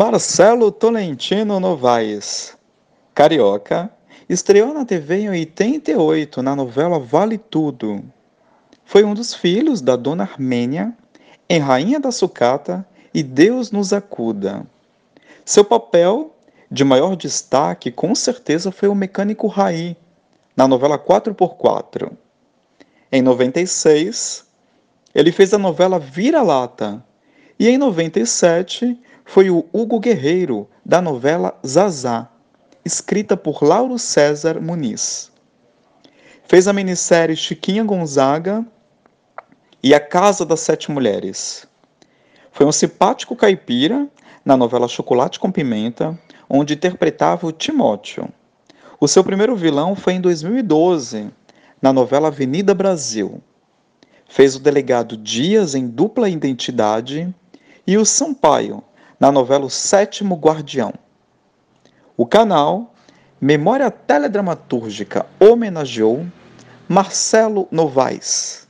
Marcelo Tolentino Novaes, carioca, estreou na TV em 88 na novela Vale Tudo. Foi um dos filhos da dona Armênia em Rainha da Sucata e Deus nos acuda. Seu papel de maior destaque, com certeza, foi o mecânico Raí, na novela 4x4. Em 96, ele fez a novela Vira-Lata e em 97 foi o Hugo Guerreiro, da novela Zazá, escrita por Lauro César Muniz. Fez a minissérie Chiquinha Gonzaga e A Casa das Sete Mulheres. Foi um simpático caipira na novela Chocolate com Pimenta, onde interpretava o Timóteo. O seu primeiro vilão foi em 2012, na novela Avenida Brasil. Fez o delegado Dias em dupla identidade e o Sampaio na novela O Sétimo Guardião. O canal Memória Teledramatúrgica homenageou Marcelo Novaes.